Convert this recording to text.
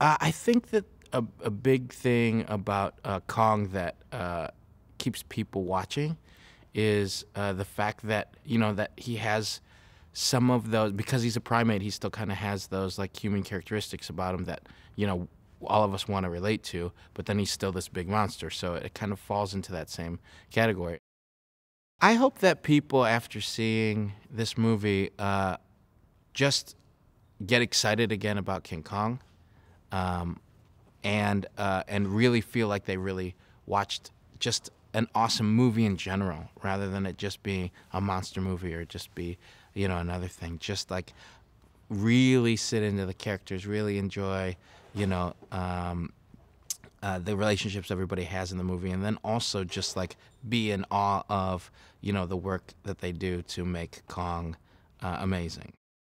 Uh, I think that a, a big thing about uh, Kong that uh, keeps people watching is uh, the fact that you know that he has some of those because he's a primate. He still kind of has those like human characteristics about him that you know all of us want to relate to. But then he's still this big monster, so it kind of falls into that same category. I hope that people, after seeing this movie, uh, just get excited again about King Kong um, and uh, and really feel like they really watched just an awesome movie in general, rather than it just being a monster movie or just be you know another thing. Just like really sit into the characters, really enjoy you know um, uh, the relationships everybody has in the movie, and then also just like be in awe of you know the work that they do to make Kong uh, amazing.